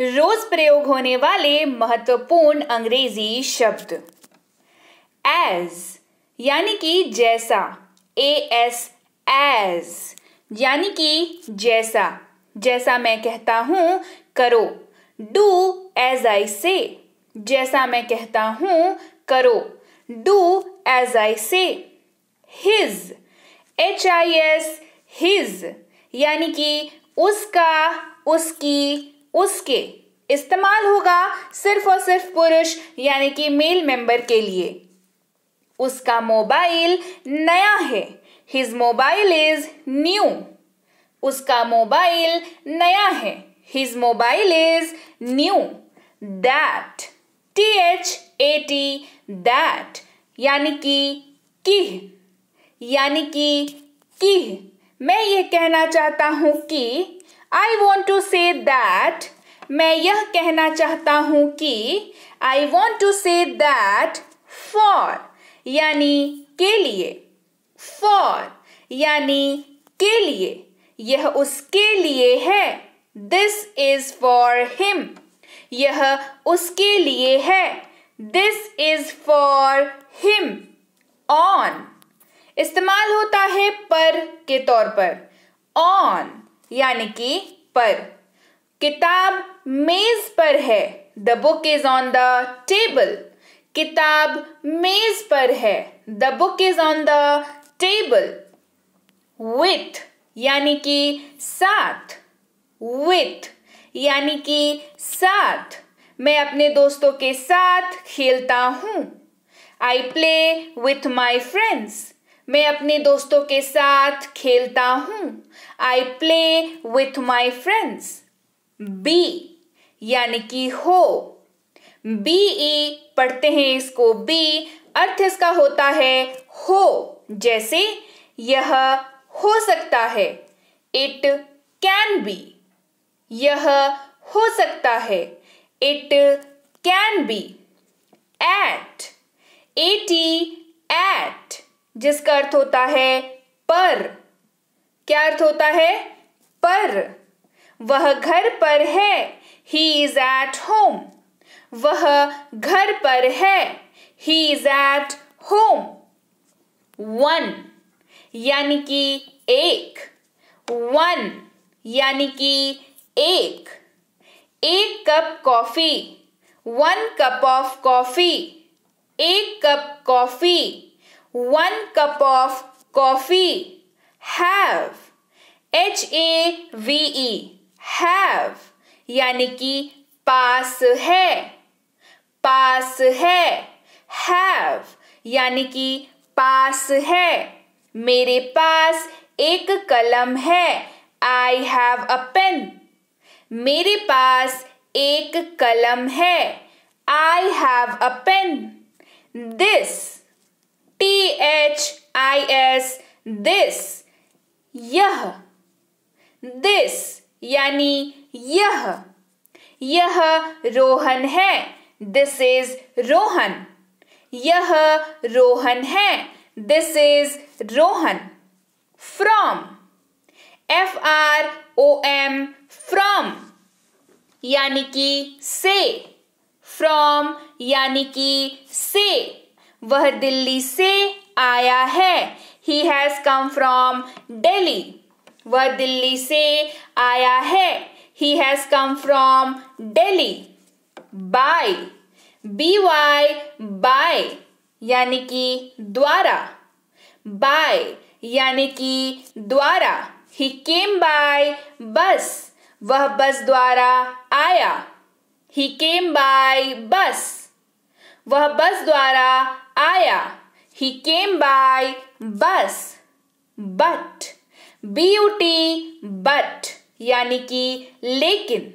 रोज प्रयोग होने वाले महत्वपूर्ण अंग्रेजी शब्द एज यानी कि जैसा ए एस एज यानी कि जैसा जैसा मैं कहता हूं करो डू एज आई से जैसा मैं कहता हूं करो do as I say his H I S his यानी कि उसका उसकी उसके इस्तेमाल होगा सिर्फ और सिर्फ पुरुष यानी कि मेल मेंबर के लिए उसका मोबाइल नया है हिज मोबाइल इज न्यू उसका मोबाइल नया है his mobile is new that T H A T that यानी कि की यानी कि की मैं ये कहना चाहता हूं कि I want to say that मैं यह कहना चाहता हूं कि I want to say that for यानी के लिए फॉर यानी के लिए यह उसके लिए है दिस इज फॉर हिम यह उसके लिए है this is for him on इस्तेमाल होता है पर के तौर पर ऑन यानी कि पर किताब मेज पर है the book is on the table किताब मेज पर है the book is on the table with यानी कि साथ विथ यानी कि साथ मैं अपने दोस्तों के साथ खेलता हूं I play with my friends मैं अपने दोस्तों के साथ खेलता हूं I play with my friends be यानी कि हो बी ई e, पढ़ते हैं इसको बी अर्थ इसका होता है हो जैसे यह हो सकता है इट कैन बी यह हो सकता है it can be at A T at जिसका अर्थ होता है पर क्या अर्थ होता है पर वह घर पर है ही इज एट होम वह घर पर है he is at home one यानी कि एक वन यानी कि एक एक cup coffee one cup of coffee एक कप कॉफी one cup of coffee. Have. H A V E. Have. यानी कि पास है पास है हैव यानी कि पास है मेरे पास एक कलम है आई हैव अ पेन मेरे पास एक कलम है I have a pen this T H I S this यह दिस यानी यह यह रोहन है दिस इज रोहन यह रोहन है this is Rohan from F R O M from यानी कि से फ्रॉम यानी कि से वह दिल्ली से आया है he has come from Delhi वह दिल्ली से आया है he has come from Delhi by B Y by यानी कि द्वारा बाय यानी कि द्वारा ही केम बाय बस वह बस द्वारा आया ही केम बाय बस वह बस द्वारा आया he came by bus but B U T but यानी कि लेकिन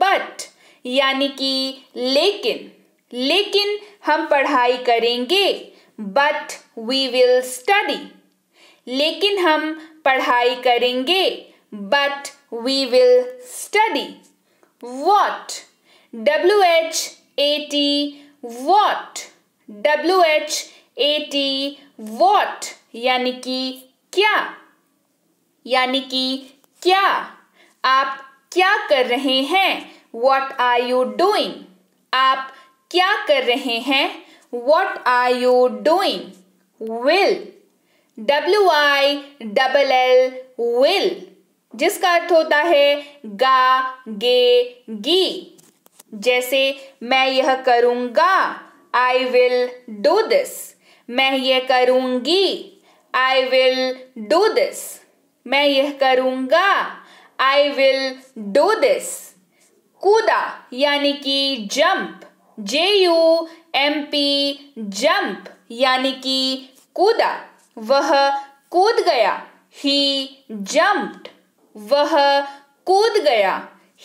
बट यानी कि लेकिन लेकिन हम पढ़ाई करेंगे बट वी विल स्टडी लेकिन हम पढ़ाई करेंगे but we will study what W H A T what W H A T what यानी कि क्या यानी कि क्या आप क्या कर रहे हैं वॉट आर यू डूइंग आप क्या कर रहे हैं what are you doing will W I double L will जिसका अर्थ होता है गा गे गी जैसे मैं यह करूंगा आई विल डू दिस मैं यह करूंगी आई विल डू दिस मैं यह करूंगा आई विल डू दिस कूदा यानी कि jump J U M P jump यानी कि कूदा वह कूद गया ही जम्प वह कूद गया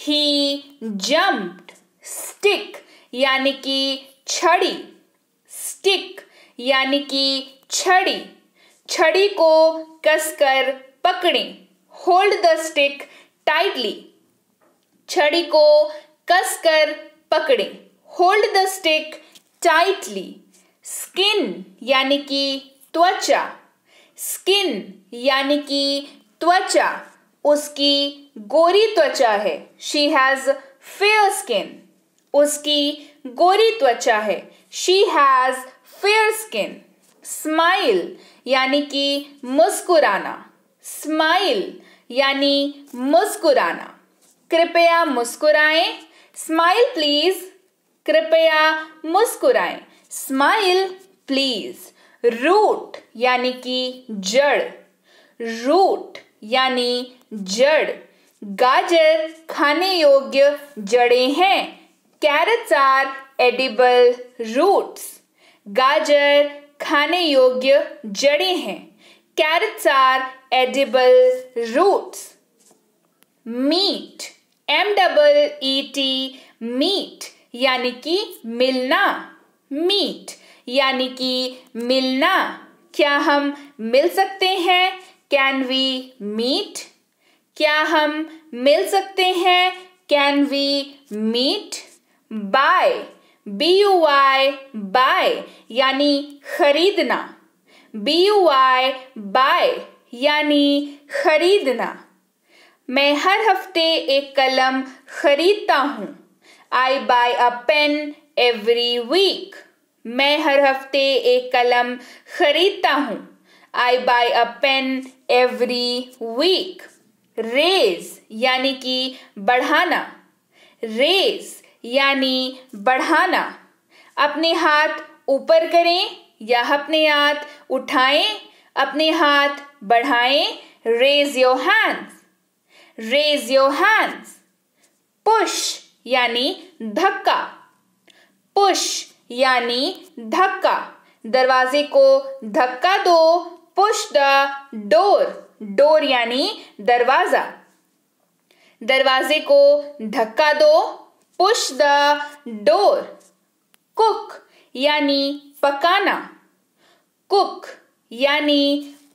ही जम्प स्टिक यानी कि छड़ी स्टिक यानी कि छड़ी छड़ी को कसकर पकड़ें होल्ड द स्टिक टाइटली छड़ी को कसकर पकड़ें hold the stick tightly skin यानी कि त्वचा स्किन यानी कि त्वचा उसकी गोरी त्वचा है शी हैज़ फेयर स्किन उसकी गोरी त्वचा है she has fair skin smile यानी कि मुस्कुराना स्माइल यानी मुस्कुराना कृपया मुस्कुराएं स्माइल प्लीज कृपया मुस्कुराएं स्माइल प्लीज रूट यानी कि जड़ रूट यानी जड़ गाजर खाने योग्य जड़ें हैं कैरेट्स आर एडिबल रूट्स गाजर खाने योग्य जड़े हैं carrots are edible roots meet M double E T meet यानी कि मिलना मीट यानी कि मिलना क्या हम मिल सकते हैं कैन वी मीट क्या हम मिल सकते हैं can we meet buy B U Y buy यानी खरीदना बी यू आई बाय यानी खरीदना मैं हर हफ्ते एक कलम खरीदता हूँ I buy a pen every week मैं हर हफ्ते एक कलम खरीदता हूँ I buy a pen every week raise यानी कि बढ़ाना रेज यानी बढ़ाना अपने हाथ ऊपर करें या अपने हाथ उठाएं अपने हाथ बढ़ाएं raise your hands raise your hands push यानी धक्का पुश यानी धक्का दरवाजे को धक्का दो पुश द डोर डोर यानी दरवाजा दरवाजे को धक्का दो पुश द डोर कुक यानी पकाना कुक यानी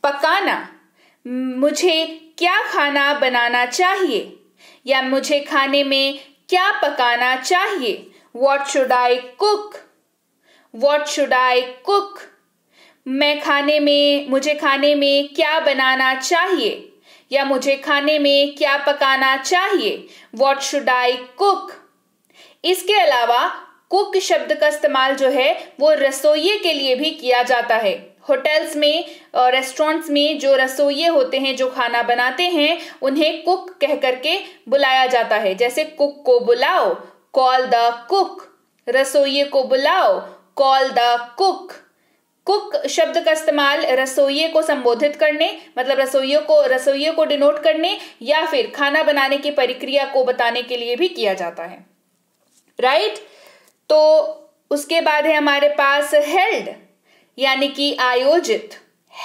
पकाना मुझे क्या खाना बनाना चाहिए या मुझे खाने में क्या पकाना चाहिए what should I cook what should I cook मैं खाने में मुझे खाने में क्या बनाना चाहिए या मुझे खाने में क्या पकाना चाहिए वॉट शुड आई कुक इसके अलावा कुक शब्द का इस्तेमाल जो है वो रसोइये के लिए भी किया जाता है होटल्स में रेस्टोरेंट्स में जो रसोइये होते हैं जो खाना बनाते हैं उन्हें कुक कह करके बुलाया जाता है जैसे कुक को बुलाओ कॉल द कुक रसोइये को बुलाओ कॉल द कुक कुक शब्द का इस्तेमाल रसोइये को संबोधित करने मतलब रसोइये को रसोइये को डिनोट करने या फिर खाना बनाने की प्रक्रिया को बताने के लिए भी किया जाता है राइट तो उसके बाद है हमारे पास हेल्ड यानी कि आयोजित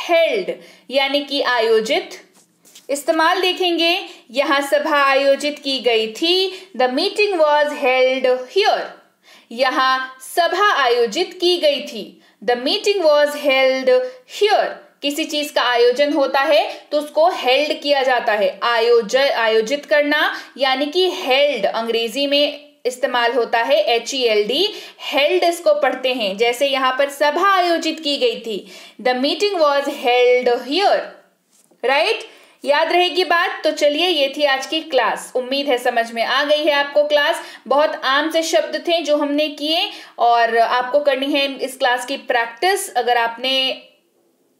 हेल्ड यानी कि आयोजित इस्तेमाल देखेंगे यहां सभा आयोजित की गई थी the meeting was held here यहां सभा आयोजित की गई थी the meeting was held here किसी चीज का आयोजन होता है तो उसको हेल्ड किया जाता है आयोजन आयोजित करना यानी कि हेल्ड अंग्रेजी में इस्तेमाल होता है H E L D held इसको पढ़ते हैं जैसे यहाँ पर सभा आयोजित की गई थी the meeting was held here right याद रहेगी बात तो चलिए ये थी आज की क्लास उम्मीद है समझ में आ गई है आपको क्लास बहुत आम से शब्द थे जो हमने किए और आपको करनी है इस क्लास की प्रैक्टिस अगर आपने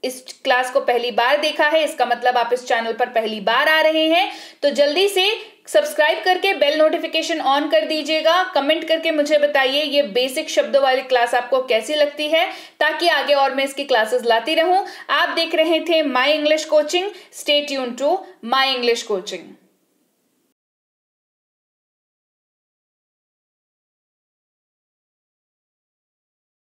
इस क्लास को पहली बार देखा है इसका मतलब आप इस चैनल पर पहली बार आ रहे हैं तो जल्दी से सब्सक्राइब करके बेल नोटिफिकेशन ऑन कर दीजिएगा कमेंट करके मुझे बताइए ये बेसिक शब्दों वाली क्लास आपको कैसी लगती है ताकि आगे और मैं इसकी क्लासेस लाती रहूं आप देख रहे थे माई इंग्लिश कोचिंग स्टेट यून टू माई इंग्लिश कोचिंग